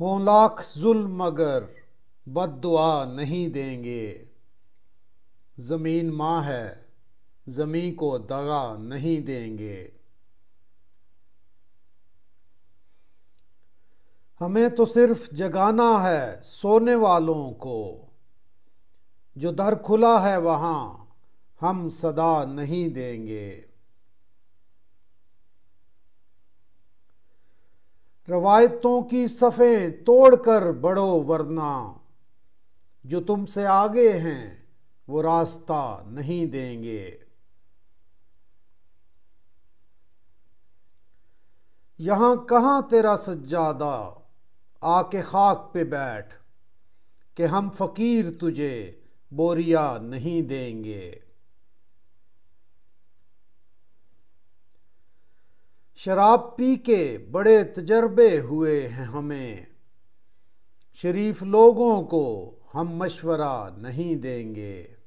हो लाख जुल्म मगर बद दुआ नहीं देंगे ज़मीन माँ है ज़मीन को दगा नहीं देंगे हमें तो सिर्फ जगाना है सोने वालों को जो दर खुला है वहाँ हम सदा नहीं देंगे रवायतों की सफ़ें तोड़कर बढ़ो वरना जो तुमसे आगे हैं वो रास्ता नहीं देंगे यहाँ कहाँ तेरा सज्जादा आके खाक पे बैठ कि हम फ़कीर तुझे बोरिया नहीं देंगे शराब पी के बड़े तजर्बे हुए हैं हमें शरीफ लोगों को हम मशवरा नहीं देंगे